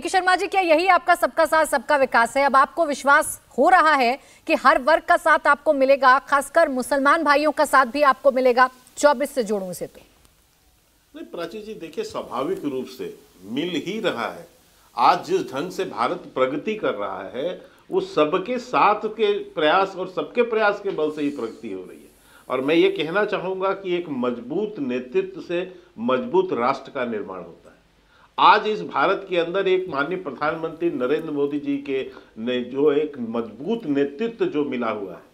के शर्मा जी क्या यही आपका सबका साथ सबका विकास है अब आपको विश्वास हो रहा है कि हर वर्ग का साथ आपको मिलेगा खासकर मुसलमान भाइयों का साथ भी आपको मिलेगा चौबीस से जोड़ों से तो नहीं प्राची जी देखिए स्वाभाविक रूप से मिल ही रहा है आज जिस ढंग से भारत प्रगति कर रहा है वो सबके साथ के प्रयास और सबके प्रयास के बल से ही प्रगति हो रही है और मैं ये कहना चाहूंगा कि एक मजबूत नेतृत्व से मजबूत राष्ट्र का निर्माण होता है आज इस भारत के अंदर एक माननीय प्रधानमंत्री नरेंद्र मोदी जी के ने जो एक मजबूत नेतृत्व जो मिला हुआ है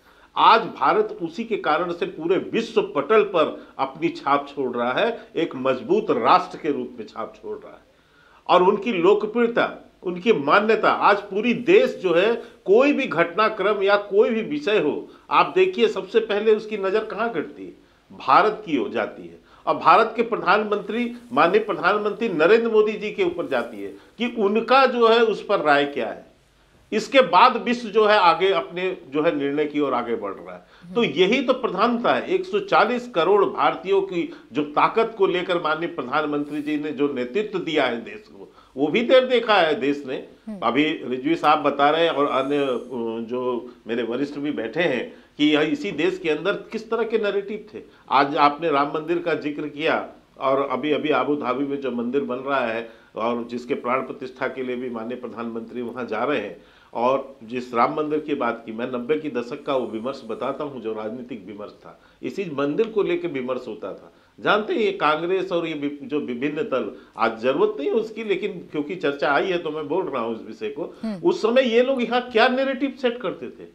आज भारत उसी के कारण से पूरे विश्व पटल पर अपनी छाप छोड़ रहा है एक मजबूत राष्ट्र के रूप में छाप छोड़ रहा है और उनकी लोकप्रियता उनकी मान्यता आज पूरी देश जो है कोई भी घटनाक्रम या कोई भी विषय हो आप देखिए सबसे पहले उसकी नज़र कहाँ घटती है भारत की हो जाती है और भारत के प्रधानमंत्री माननीय प्रधानमंत्री नरेंद्र मोदी जी के ऊपर जाती है कि उनका जो है उस पर राय क्या है इसके बाद विश्व जो है आगे अपने जो है निर्णय की ओर आगे बढ़ रहा है तो यही तो प्रधानता है 140 करोड़ भारतीयों की जो ताकत को लेकर माननीय प्रधानमंत्री जी ने जो नेतृत्व दिया है देश को वो भी देर देखा है देश ने हम्म। अभी रिजवी साहब बता रहे हैं और अन्य जो मेरे वरिष्ठ भी बैठे हैं कि यह इसी देश के अंदर किस तरह के नरेटिव थे आज आपने राम मंदिर का जिक्र किया और अभी अभी आबू धाबी में जो मंदिर बन रहा है और जिसके प्राण प्रतिष्ठा के लिए भी माननीय प्रधानमंत्री वहाँ जा रहे हैं और जिस राम मंदिर की बात की मैं नब्बे की दशक का वो विमर्श बताता हूँ जो राजनीतिक विमर्श था इसी मंदिर को लेकर विमर्श होता था जानते हैं ये कांग्रेस और ये जो विभिन्न दल आज जरूरत नहीं है उसकी लेकिन क्योंकि चर्चा आई है तो मैं बोल रहा हूँ इस विषय को हम्म। उस समय ये लोग यहाँ क्या नेरेटिव सेट करते थे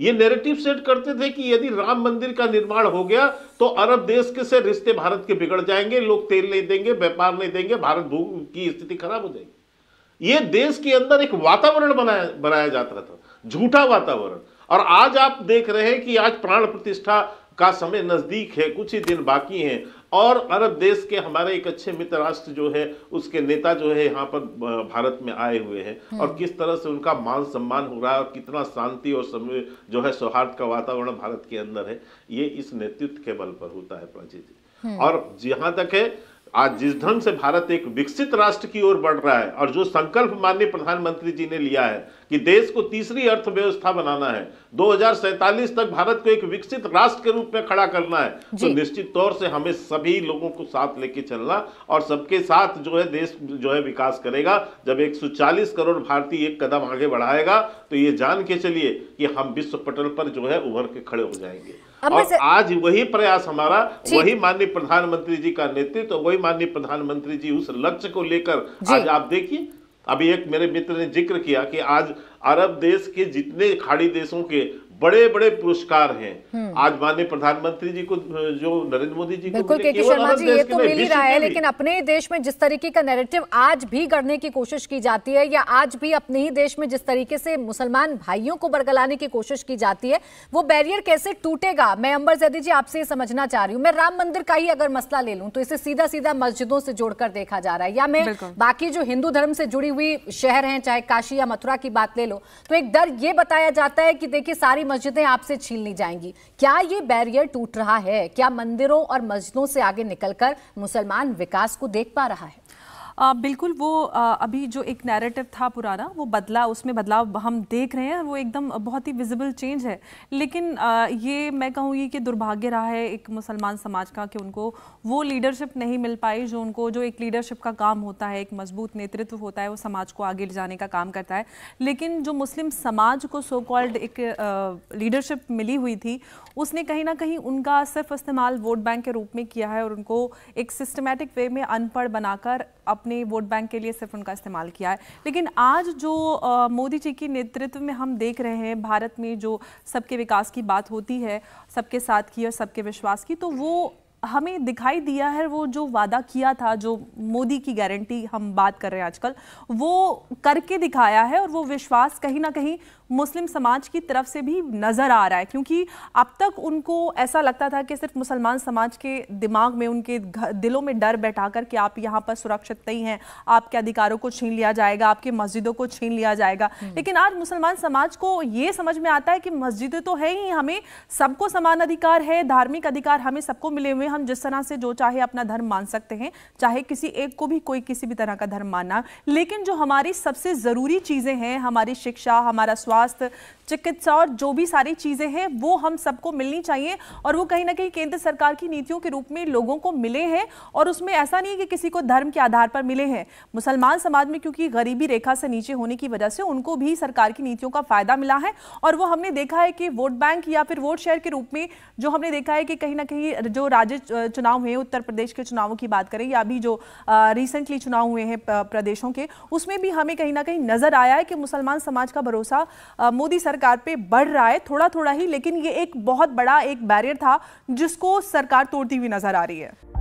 ये नेरेटिव सेट करते थे कि यदि राम मंदिर का निर्माण हो गया तो अरब देश के से रिश्ते भारत के बिगड़ जाएंगे लोग तेल नहीं देंगे व्यापार नहीं देंगे भारत भूख की स्थिति खराब हो जाएगी ये देश के अंदर एक वातावरण बनाया बनाया जाता था झूठा वातावरण और आज आप देख रहे हैं कि आज प्राण प्रतिष्ठा का समय नज़दीक है कुछ ही दिन बाकी हैं और अरब देश के हमारे एक अच्छे मित्र राष्ट्र जो है उसके नेता जो है यहाँ पर भारत में आए हुए हैं हम्म। और किस तरह से उनका मान सम्मान हो रहा है और कितना शांति और समय जो है सौहार्द का वातावरण भारत के अंदर है ये इस नेतृत्व के बल पर होता है प्राची जी हम्म। और जहां तक है आज जिस ढंग से भारत एक विकसित राष्ट्र की ओर बढ़ रहा है और जो संकल्प माननीय प्रधानमंत्री जी ने लिया है कि देश को तीसरी अर्थव्यवस्था बनाना है दो तक भारत को एक विकसित राष्ट्र के रूप में खड़ा करना है तो निश्चित तौर से हमें सभी लोगों को साथ लेके चलना और सबके साथ जो है देश जो है विकास करेगा जब 140 करोड़ भारतीय एक कदम आगे बढ़ाएगा तो ये जान के चलिए कि हम विश्व पटल पर जो है उभर के खड़े हो जाएंगे और से... आज वही प्रयास हमारा वही माननीय प्रधानमंत्री जी का नेतृत्व तो वही माननीय प्रधानमंत्री जी उस लक्ष्य को लेकर आज आप देखिए अभी एक मेरे मित्र ने जिक्र किया कि आज अरब देश के जितने खाड़ी देशों के बड़े बड़े पुरस्कार हैं हम्म। आज माननीय प्रधानमंत्री जी को जो नरेंद्र मोदी जी बिल्कुल के शर्मा जी ये तो मिल ही रहा है लेकिन अपने ही देश में जिस तरीके का नैरेटिव आज भी गढ़ने की कोशिश की जाती है या आज भी अपने ही देश में जिस तरीके से मुसलमान भाइयों को बरगलाने की कोशिश की जाती है वो बैरियर कैसे टूटेगा मैं अंबर जैदी जी आपसे ये समझना चाह रही हूँ मैं राम मंदिर का ही अगर मसला ले लूँ तो इसे सीधा सीधा मस्जिदों से जोड़कर देखा जा रहा है या मैं बाकी जो हिंदू धर्म से जुड़ी हुई शहर है चाहे काशी या मथुरा की बात ले लो तो एक डर ये बताया जाता है कि देखिए सारी सारी मस्जिदें आपसे छीन ली जाएंगी क्या ये बैरियर टूट रहा है क्या मंदिरों और मस्जिदों से आगे निकलकर मुसलमान विकास को देख पा रहा है आ, बिल्कुल वो आ, अभी जो एक नैरेटिव था पुराना वो बदला उसमें बदलाव हम देख रहे हैं वो एकदम बहुत ही विजिबल चेंज है लेकिन आ, ये मैं कहूँगी कि दुर्भाग्य रहा है एक मुसलमान समाज का कि उनको वो लीडरशिप नहीं मिल पाई जो उनको जो एक लीडरशिप का काम होता है एक मजबूत नेतृत्व होता है वो समाज को आगे ले जाने का काम करता है लेकिन जो मुस्लिम समाज को सो कॉल्ड एक लीडरशिप मिली हुई थी उसने कहीं ना कहीं उनका सिर्फ इस्तेमाल वोट बैंक के रूप में किया है और उनको एक सिस्टमेटिक वे में अनपढ़ बनाकर अब अपने वोट बैंक के लिए सिर्फ उनका इस्तेमाल किया है लेकिन आज जो मोदी जी की नेतृत्व में हम देख रहे हैं भारत में जो सबके विकास की बात होती है सबके साथ की और सबके विश्वास की तो वो हमें दिखाई दिया है वो जो वादा किया था जो मोदी की गारंटी हम बात कर रहे हैं आजकल वो करके दिखाया है और वो विश्वास कहीं ना कहीं मुस्लिम समाज की तरफ से भी नज़र आ रहा है क्योंकि अब तक उनको ऐसा लगता था कि सिर्फ मुसलमान समाज के दिमाग में उनके दिलों में डर बैठा कर कि आप यहाँ पर सुरक्षित नहीं हैं आपके अधिकारों को छीन लिया जाएगा आपके मस्जिदों को छीन लिया जाएगा हम्म। लेकिन आज मुसलमान समाज को ये समझ में आता है कि मस्जिदें तो है ही हमें सबको समान अधिकार है धार्मिक अधिकार हमें सबको मिले हुए हम जिस तरह से जो चाहे अपना धर्म मान सकते हैं चाहे किसी एक को भी कोई किसी भी तरह का धर्म मानना लेकिन जो हमारी सबसे ज़रूरी चीज़ें हैं हमारी शिक्षा हमारा स्वास्थ्य चिकित्सा और जो भी सारी चीज़ें हैं वो हम सबको मिलनी चाहिए और वो कहीं ना कहीं केंद्र सरकार की नीतियों के रूप में लोगों को मिले हैं और उसमें ऐसा नहीं है कि किसी को धर्म के आधार पर मिले हैं मुसलमान समाज में क्योंकि गरीबी रेखा से नीचे होने की वजह से उनको भी सरकार की नीतियों का फ़ायदा मिला है और वो हमने देखा है कि वोट बैंक या फिर वोट शेयर के रूप में जो हमने देखा है कि कहीं ना कहीं जो राज्य चुनाव हुए उत्तर प्रदेश के चुनावों की बात करें या अभी जो रिसेंटली चुनाव हुए हैं प्रदेशों के उसमें भी हमें कहीं ना कहीं नज़र आया है कि मुसलमान समाज का भरोसा मोदी सरकार पर बढ़ रहा है थोड़ा थोड़ा ही लेकिन ये एक बहुत बड़ा एक बैरियर था जिसको सरकार तोड़ती हुई नज़र आ रही है